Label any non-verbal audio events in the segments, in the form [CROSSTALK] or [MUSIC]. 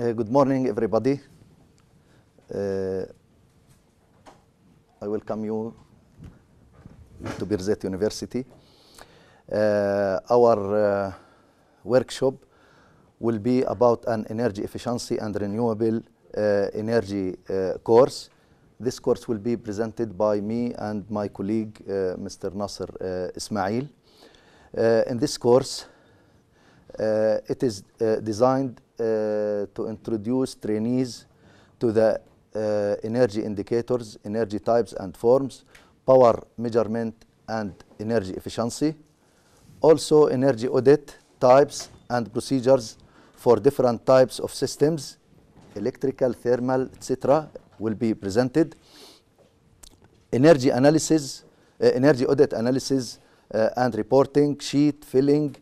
Uh, good morning, everybody. Uh, I welcome you to Birzeit University. Uh, our uh, workshop will be about an energy efficiency and renewable uh, energy uh, course. This course will be presented by me and my colleague, Mr. Nasser Ismail. in this course, it is designed uh, to introduce trainees to the uh, energy indicators, energy types and forms, power measurement and energy efficiency. Also energy audit types and procedures for different types of systems, electrical, thermal, etc. will be presented. Energy analysis, uh, energy audit analysis uh, and reporting, sheet filling,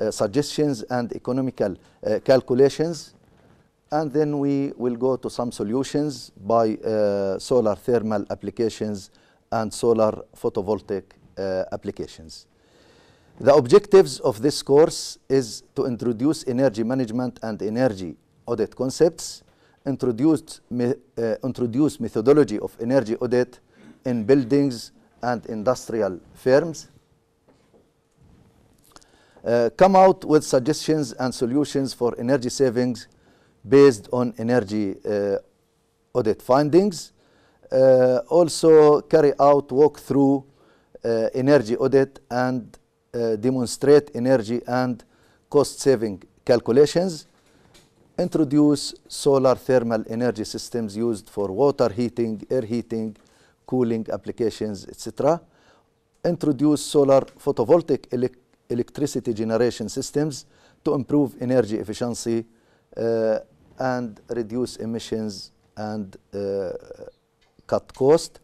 uh, suggestions and economical uh, calculations. And then we will go to some solutions by uh, solar thermal applications and solar photovoltaic applications. The objectives of this course is to introduce energy management and energy audit concepts, introduce, me, uh, introduce methodology of energy audit in buildings and industrial firms, uh, come out with suggestions and solutions for energy savings based on energy uh, audit findings. Uh, also carry out walk-through uh, energy audit and uh, demonstrate energy and cost-saving calculations. Introduce solar thermal energy systems used for water heating, air heating, cooling applications, etc. Introduce solar photovoltaic electricity electricity generation systems to improve energy efficiency uh, and reduce emissions and uh, cut cost.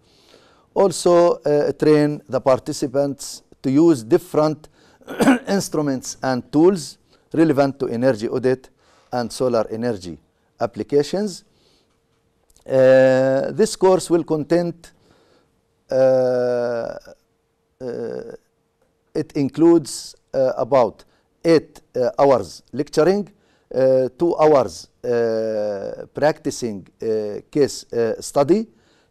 Also uh, train the participants to use different [CLEARS THROAT] instruments and tools relevant to energy audit and solar energy applications. Uh, this course will contain uh, uh it includes uh, about eight uh, hours lecturing, uh, two hours uh, practicing uh, case uh, study,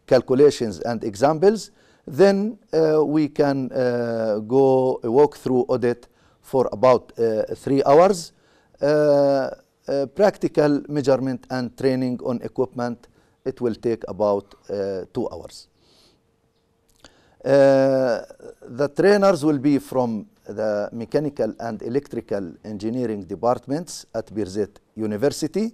calculations and examples. Then uh, we can uh, go walk through audit for about uh, three hours. Uh, uh, practical measurement and training on equipment, it will take about uh, two hours. Uh, the trainers will be from the mechanical and electrical engineering departments at Birzeit University.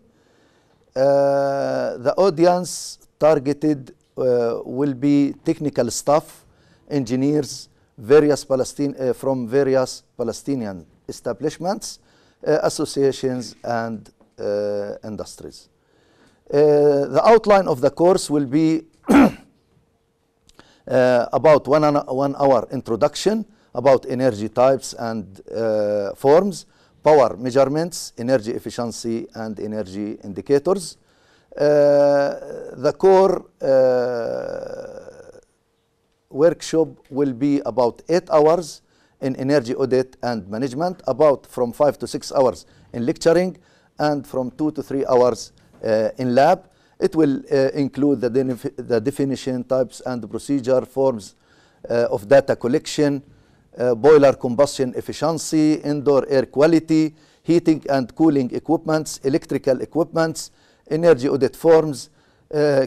Uh, the audience targeted uh, will be technical staff, engineers, various Palestine, uh, from various Palestinian establishments, uh, associations, and uh, industries. the outline of the course will be uh, about one, one hour introduction about energy types and uh, forms, power measurements, energy efficiency and energy indicators. Uh, the core uh, workshop will be about eight hours in energy audit and management, about from five to six hours in lecturing, and from two to three hours uh, in lab. It will uh, include the, the, definition, types and procedure, forms uh, of data collection, uh, boiler combustion efficiency, indoor air quality, heating and cooling equipments, electrical equipments, energy audit forms,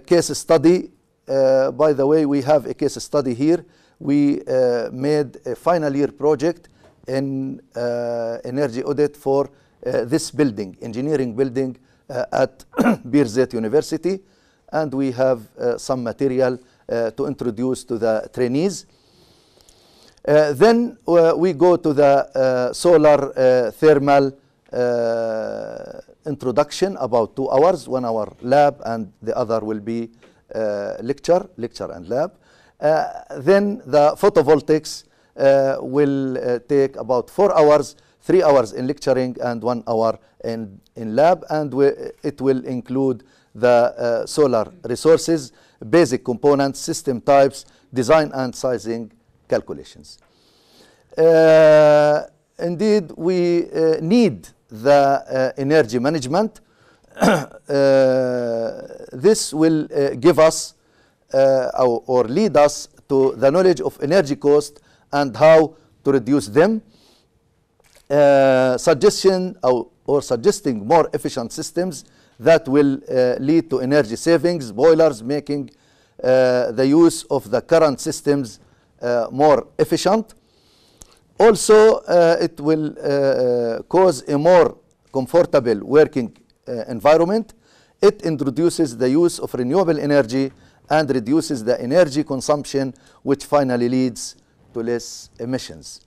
case study. by the way, we have a case study here. We made a final year project in uh, energy audit for uh, this building, engineering building uh, at [CLEARS THROAT] Birzeit University, and we have uh, some material uh, to introduce to the trainees. then we go to the solar thermal introduction, about two hours, one hour lab, and the other will be lecture, lecture and lab. then the photovoltaics will take about four hours three hours in lecturing and one hour in, in lab. And we, it will include the uh, solar resources, basic components, system types, design and sizing calculations. Uh, indeed, we uh, need the energy management [COUGHS] uh, this will uh, give us uh, or, or lead us to the knowledge of energy cost and how to reduce them uh, suggestion or, or suggesting more efficient systems that will uh, lead to energy savings, boilers making uh, the use of the current systems more efficient. Also, it will cause a more comfortable working environment. It introduces the use of renewable energy and reduces the energy consumption, which finally leads to less emissions.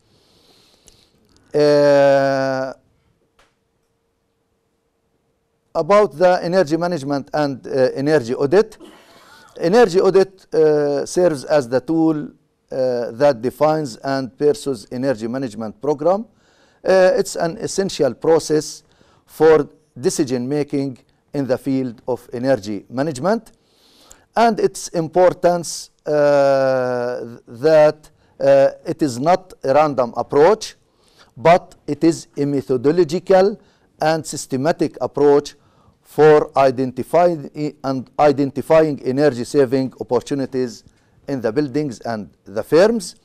Uh, about the energy management and uh, energy audit. Energy audit uh, serves as the tool uh, that defines and pursues energy management program. Uh, it's an essential process for decision making in the field of energy management and its importance uh, that it is not a random approach but it is a methodological and systematic approach for identifying and identifying energy saving opportunities in the buildings and the firms.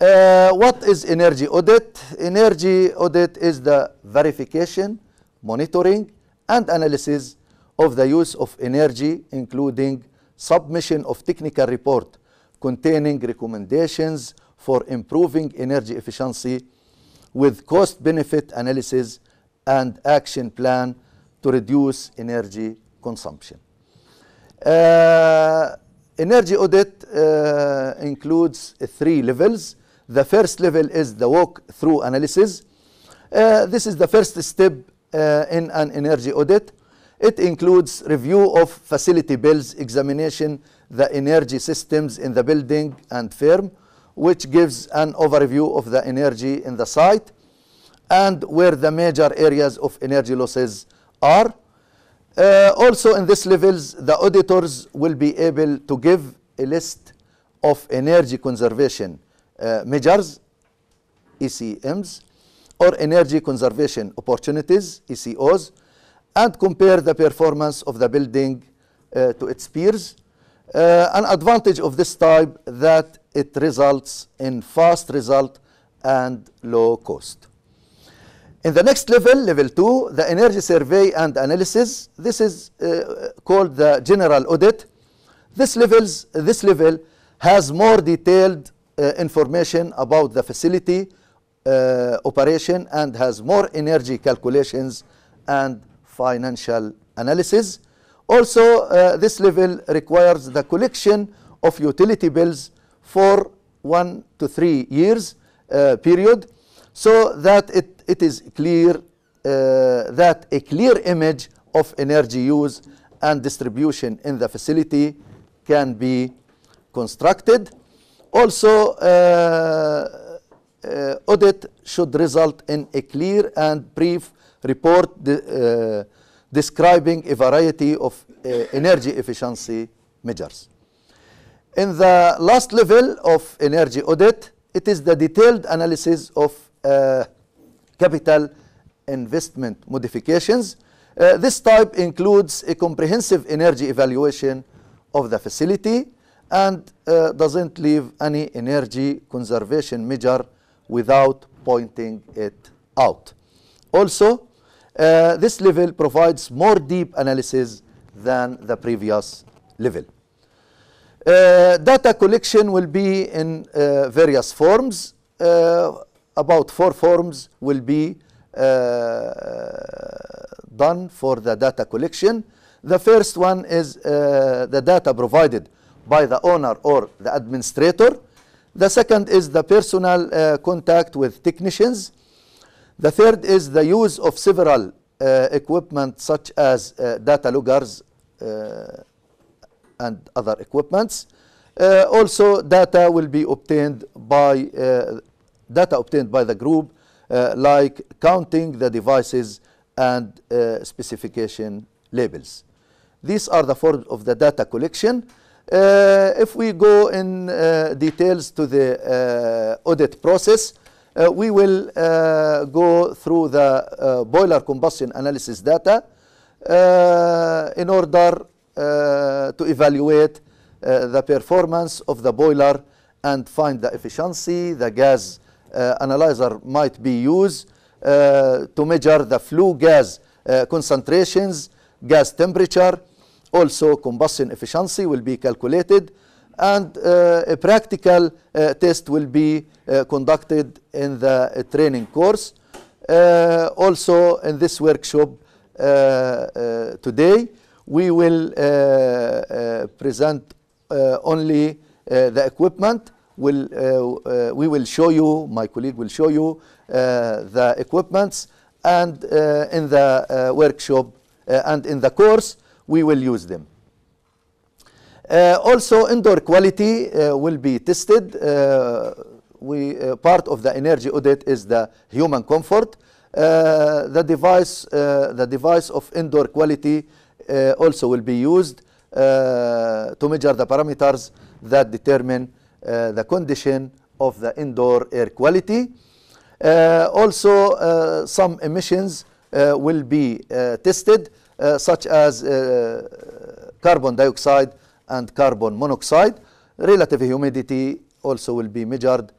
Uh, what is energy audit? Energy audit is the verification, monitoring, and analysis of the use of energy, including submission of technical report containing recommendations for improving energy efficiency with cost-benefit analysis and action plan to reduce energy consumption. Uh, energy audit uh, includes three levels. The first level is the walk-through analysis. Uh, this is the first step uh, in an energy audit. It includes review of facility bills, examination, the energy systems in the building and firm, which gives an overview of the energy in the site and where the major areas of energy losses are. Uh, also in this levels, the auditors will be able to give a list of energy conservation uh, measures, ECMs, or energy conservation opportunities, ECOs, and compare the performance of the building uh, to its peers. Uh, an advantage of this type that it results in fast result and low cost. In the next level, level 2, the energy survey and analysis. This is uh, called the general audit. This, levels, this level has more detailed uh, information about the facility uh, operation and has more energy calculations and financial analysis. Also, uh, this level requires the collection of utility bills for one to three years uh, period so that it, it is clear uh, that a clear image of energy use and distribution in the facility can be constructed. Also, uh, uh, audit should result in a clear and brief report uh, describing a variety of uh, energy efficiency measures. In the last level of energy audit, it is the detailed analysis of uh, capital investment modifications. Uh, this type includes a comprehensive energy evaluation of the facility and uh, doesn't leave any energy conservation measure without pointing it out. Also, uh, this level provides more deep analysis than the previous level. Uh, data collection will be in uh, various forms. Uh, about four forms will be uh, done for the data collection. The first one is uh, the data provided by the owner or the administrator. The second is the personal contact with technicians. The third is the use of several uh, equipment such as uh, data loggers uh, and other equipments. Uh, also, data will be obtained by uh, data obtained by the group, uh, like counting the devices and specification labels. These are the forms of the data collection. if we go in details to the audit process, uh, we will uh, go through the uh, boiler combustion analysis data uh, in order uh, to evaluate uh, the performance of the boiler and find the efficiency. The gas analyzer might be used to measure the flue gas concentrations, gas temperature, also combustion efficiency will be calculated and uh, a practical uh, test will be uh, conducted in the training course. also in this workshop today, we will present only the equipment will uh, uh, we will show you my colleague will show you uh, the equipments and in the workshop and in the course we will use them uh, also, indoor quality uh, will be tested. Uh, we, part of the energy audit is the human comfort. the device, the device of indoor quality also will be used to measure the parameters that determine the condition of the indoor air quality. Uh, also, uh, some emissions uh, will be tested, such as carbon dioxide and carbon monoxide. Relative humidity also will be measured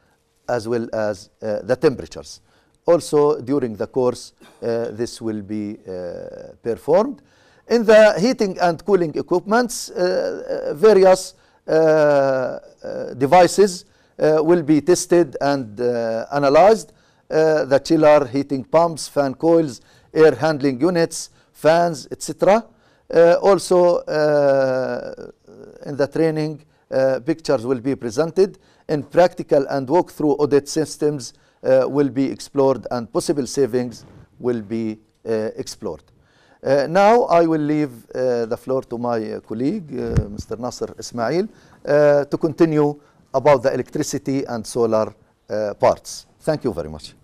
as well as uh, the temperatures. Also during the course uh, this will be uh, performed. In the heating and cooling equipments, uh, uh, various uh, devices will be tested and analyzed. the chiller, heating pumps, fan coils, air handling units, fans, etc. also in the training, uh, pictures will be presented and practical and walkthrough audit systems uh, will be explored and possible savings will be uh, explored. Uh, now I will leave uh, the floor to my uh, colleague, Mr. Nasser Ismail, to continue about the electricity and solar parts. Thank you very much.